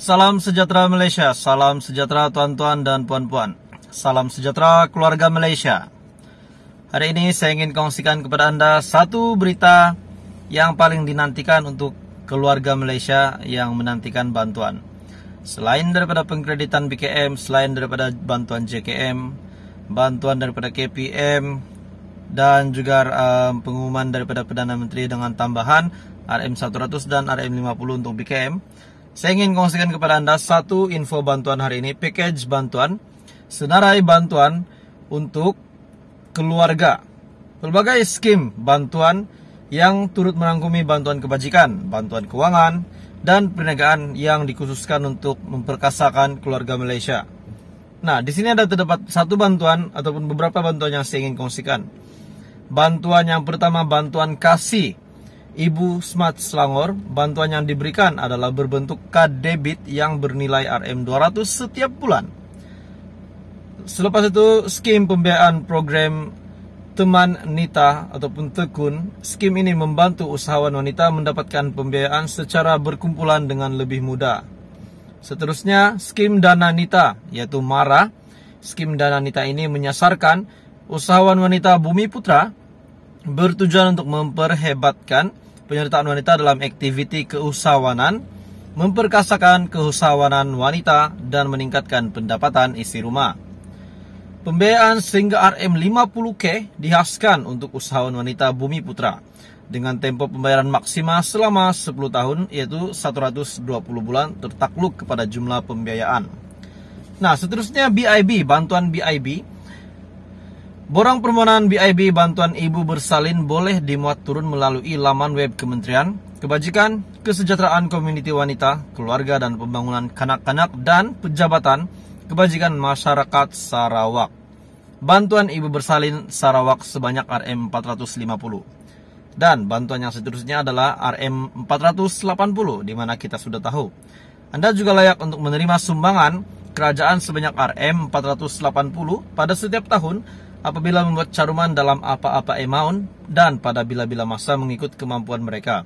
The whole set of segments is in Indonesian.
Salam sejahtera Malaysia, salam sejahtera tuan-tuan dan puan-puan. Salam sejahtera keluarga Malaysia. Hari ini saya ingin kongsikan kepada Anda satu berita yang paling dinantikan untuk keluarga Malaysia yang menantikan bantuan. Selain daripada pengkreditan BKM, selain daripada bantuan JKM, bantuan daripada KPM, dan juga um, pengumuman daripada Perdana Menteri dengan tambahan RM100 dan RM50 untuk BKM saya ingin kongsikan kepada Anda satu info bantuan hari ini, package bantuan, senarai bantuan untuk keluarga. Berbagai skim bantuan yang turut merangkumi bantuan kebajikan, bantuan keuangan, dan perniagaan yang dikhususkan untuk memperkasakan keluarga Malaysia. Nah, di sini ada terdapat satu bantuan ataupun beberapa bantuan yang saya ingin kongsikan. Bantuan yang pertama, bantuan kasih Ibu Smart Selangor, bantuan yang diberikan adalah berbentuk kad debit yang bernilai RM200 setiap bulan. Selepas itu, skim pembiayaan program Teman Nita ataupun Tekun, skim ini membantu usahawan wanita mendapatkan pembiayaan secara berkumpulan dengan lebih mudah. Seterusnya, skim Dana Nita, yaitu MARA. Skim Dana Nita ini menyasarkan usahawan wanita Bumi Putra bertujuan untuk memperhebatkan penyertaan wanita dalam aktiviti keusahawanan, memperkasakan keusahawanan wanita, dan meningkatkan pendapatan isi rumah. Pembiayaan sehingga RM50K dihaskan untuk usahawan wanita Bumi Putra dengan tempo pembayaran maksimal selama 10 tahun yaitu 120 bulan tertakluk kepada jumlah pembiayaan. Nah, seterusnya BIB, bantuan BIB Borang permohonan BIB bantuan ibu bersalin boleh dimuat turun melalui laman web Kementerian Kebajikan, Kesejahteraan Komuniti Wanita, Keluarga dan Pembangunan Kanak-kanak dan Pejabatan Kebajikan Masyarakat Sarawak. Bantuan ibu bersalin Sarawak sebanyak RM450. Dan bantuan yang seterusnya adalah RM480 di mana kita sudah tahu. Anda juga layak untuk menerima sumbangan kerajaan sebanyak RM480 pada setiap tahun apabila membuat caruman dalam apa-apa emaun dan pada bila-bila masa mengikut kemampuan mereka,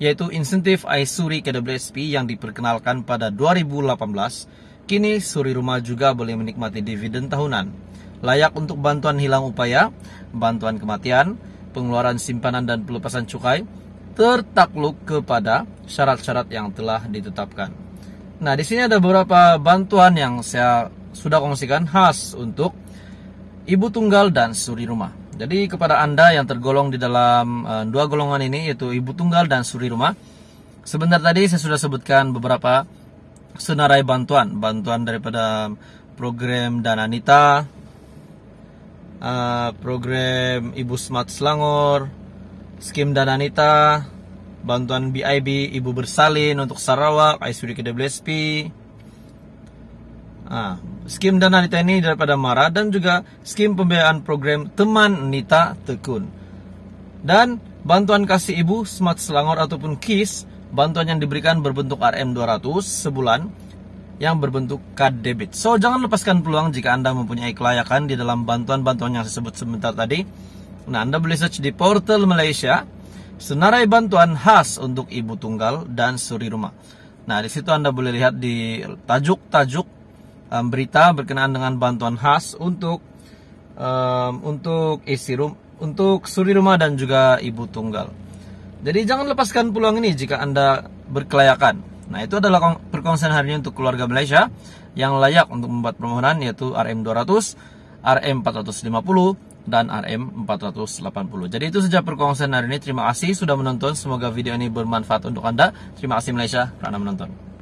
yaitu insentif Aisuri KWSP yang diperkenalkan pada 2018, kini Suri Rumah juga boleh menikmati dividen tahunan, layak untuk bantuan hilang upaya, bantuan kematian, pengeluaran simpanan dan pelepasan cukai, tertakluk kepada syarat-syarat yang telah ditetapkan. Nah, di sini ada beberapa bantuan yang saya sudah kongsikan khas untuk ibu tunggal dan suri rumah. Jadi kepada Anda yang tergolong di dalam e, dua golongan ini yaitu ibu tunggal dan suri rumah, sebentar tadi saya sudah sebutkan beberapa senarai bantuan, bantuan daripada program Dana Nita, e, program Ibu Smart Selangor, skim Dana Nita, bantuan BIB Ibu Bersalin untuk Sarawak, Ibu ISUD KWSP. Nah, skim dana nita ini daripada MARA dan juga skim pembiayaan program Teman Nita Tekun. Dan bantuan kasih ibu Smart Selangor ataupun KIS, bantuan yang diberikan berbentuk RM200 sebulan yang berbentuk card debit. So, jangan lepaskan peluang jika Anda mempunyai kelayakan di dalam bantuan-bantuan yang saya sebut sebentar tadi. Nah, Anda boleh search di portal Malaysia, senarai bantuan khas untuk ibu tunggal dan suri rumah. Nah, di situ Anda boleh lihat di tajuk-tajuk um, berita berkenaan dengan bantuan khas untuk um, untuk isi rum untuk suri rumah dan juga ibu tunggal. Jadi jangan lepaskan peluang ini jika Anda berkelayakan. Nah, itu adalah perkongsian hari ini untuk keluarga Malaysia yang layak untuk membuat permohonan yaitu RM200, RM450, dan RM480. Jadi itu sejak perkongsian hari ini. Terima kasih sudah menonton. Semoga video ini bermanfaat untuk Anda. Terima kasih Malaysia karena menonton.